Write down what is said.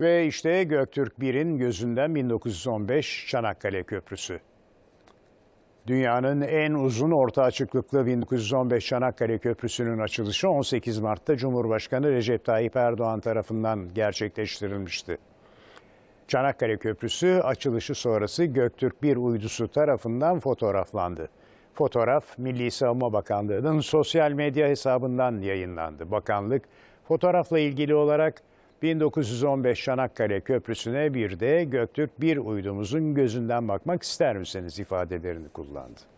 Ve işte Göktürk 1'in gözünden 1915 Çanakkale Köprüsü. Dünyanın en uzun orta açıklıklı 1915 Çanakkale Köprüsü'nün açılışı 18 Mart'ta Cumhurbaşkanı Recep Tayyip Erdoğan tarafından gerçekleştirilmişti. Çanakkale Köprüsü açılışı sonrası Göktürk 1 uydusu tarafından fotoğraflandı. Fotoğraf Milli Savunma Bakanlığı'nın sosyal medya hesabından yayınlandı. Bakanlık fotoğrafla ilgili olarak 1915 Çanakkale Köprüsü'ne bir de Göktürk bir uydumuzun gözünden bakmak ister misiniz ifadelerini kullandı.